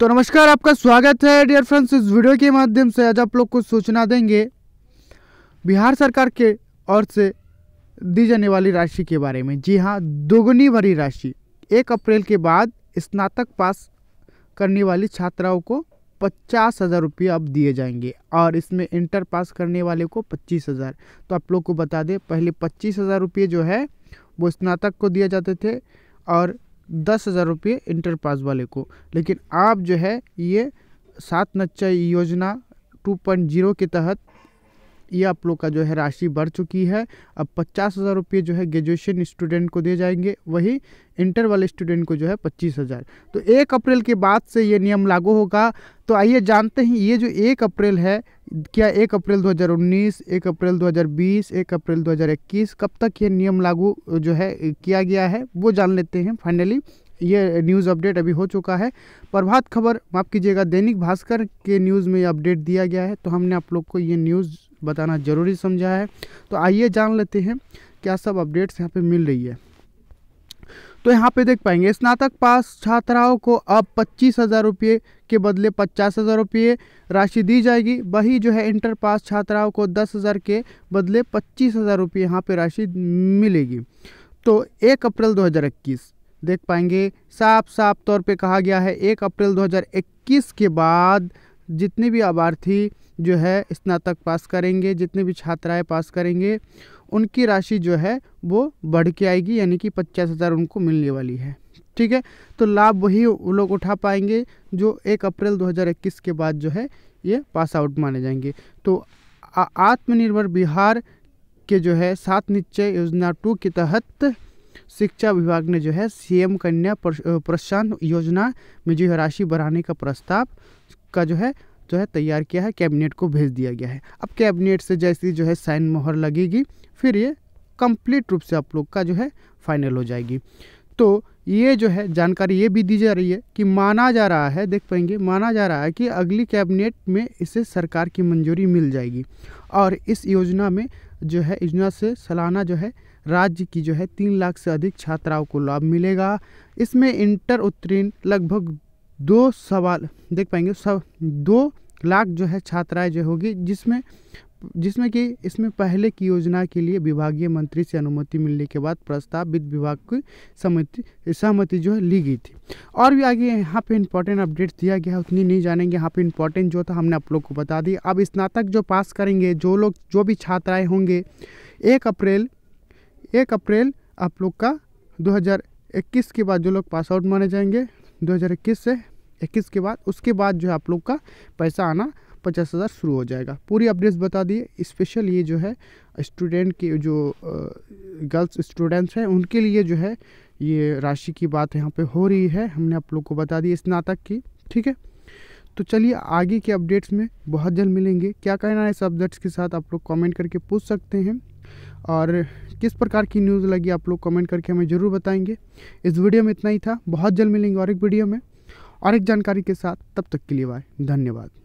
तो नमस्कार आपका स्वागत है डियर फ्रेंड्स इस वीडियो के माध्यम से आज आप लोग को सूचना देंगे बिहार सरकार के ओर से दी जाने वाली राशि के बारे में जी हाँ दोगुनी भरी राशि एक अप्रैल के बाद स्नातक पास करने वाली छात्राओं को पचास हज़ार रुपये अब दिए जाएंगे और इसमें इंटर पास करने वाले को पच्चीस हज़ार तो आप लोग को बता दें पहले पच्चीस हज़ार रुपये जो है वो स्नातक को दिए जाते थे और दस हज़ार रुपये इंटर पास वाले को लेकिन आप जो है ये सात नच्चा योजना टू पॉइंट जीरो के तहत ये आप लोग का जो है राशि बढ़ चुकी है अब पचास हज़ार रुपये जो है ग्रेजुएशन स्टूडेंट को दिए जाएंगे वही इंटर वाले स्टूडेंट को जो है पच्चीस हज़ार तो एक अप्रैल के बाद से ये नियम लागू होगा तो आइए जानते हैं ये जो एक अप्रैल है क्या एक अप्रैल 2019, एक अप्रैल 2020, एक अप्रैल 2021 कब तक ये नियम लागू जो है किया गया है वो जान लेते हैं फाइनली ये न्यूज़ अपडेट अभी हो चुका है प्रभात खबर माफ़ कीजिएगा दैनिक भास्कर के न्यूज़ में ये अपडेट दिया गया है तो हमने आप लोग को ये न्यूज़ बताना ज़रूरी समझा है तो आइए जान लेते हैं क्या सब अपडेट्स यहाँ पे मिल रही है तो यहाँ पे देख पाएंगे स्नातक पास छात्राओं को अब पच्चीस हज़ार रुपये के बदले पचास हज़ार रुपये राशि दी जाएगी वही जो है इंटर पास छात्राओं को दस हज़ार के बदले पच्चीस हज़ार रुपये यहाँ पर राशि मिलेगी तो एक अप्रैल 2021 देख पाएंगे साफ साफ तौर पे कहा गया है एक अप्रैल 2021 के बाद जितने भी आबार्थी जो है स्नातक पास करेंगे जितने भी छात्राएं पास करेंगे उनकी राशि जो है वो बढ़ के आएगी यानी कि पचास हज़ार उनको मिलने वाली है ठीक है तो लाभ वही वो लोग उठा पाएंगे जो एक अप्रैल 2021 के बाद जो है ये पास आउट माने जाएंगे तो आत्मनिर्भर बिहार के जो है सात निश्चय योजना टू के तहत शिक्षा विभाग ने जो है सीएम कन्या प्रोत्साहन योजना में जो है राशि बढ़ाने का प्रस्ताव का जो है जो है तैयार किया है कैबिनेट को भेज दिया गया है अब कैबिनेट से जैसी जो है साइन मोहर लगेगी फिर ये कंप्लीट रूप से आप लोग का जो है फाइनल हो जाएगी तो ये जो है जानकारी ये भी दी जा रही है कि माना जा रहा है देख पाएंगे माना जा रहा है कि अगली कैबिनेट में इसे सरकार की मंजूरी मिल जाएगी और इस योजना में जो है योजना से सालाना जो है राज्य की जो है तीन लाख से अधिक छात्राओं को लाभ मिलेगा इसमें इंटर उत्तीर्ण लगभग दो सवाल देख पाएंगे सब दो लाख जो है छात्राएं जो होगी जिसमें जिसमें कि इसमें पहले की योजना के लिए विभागीय मंत्री से अनुमति मिलने के बाद प्रस्ताव वित्त विभाग की सहमति सहमति जो है ली गई थी और भी आगे यहाँ पे इम्पोर्टेंट अपडेट दिया गया है उतनी नहीं जानेंगे यहाँ पे इम्पोर्टेंट जो था हमने आप लोग को बता दिया अब स्नातक जो पास करेंगे जो लोग जो भी छात्राएँ होंगे एक अप्रैल एक अप्रैल आप लोग का दो के बाद जो लोग पास आउट माने जाएंगे 2021 से इक्कीस के बाद उसके बाद जो है आप लोग का पैसा आना पचास हज़ार शुरू हो जाएगा पूरी अपडेट्स बता दिए स्पेशल ये जो है स्टूडेंट के जो गर्ल्स स्टूडेंट्स हैं उनके लिए जो है ये राशि की बात यहाँ पे हो रही है हमने आप लोग को बता दी स्नातक की ठीक है तो चलिए आगे के अपडेट्स में बहुत जल्द मिलेंगे क्या कहना है इस अपडेट्स के साथ आप लोग कॉमेंट करके पूछ सकते हैं और किस प्रकार की न्यूज़ लगी आप लोग कमेंट करके हमें ज़रूर बताएंगे इस वीडियो में इतना ही था बहुत जल्द मिलेंगे और एक वीडियो में और एक जानकारी के साथ तब तक के लिए बाय धन्यवाद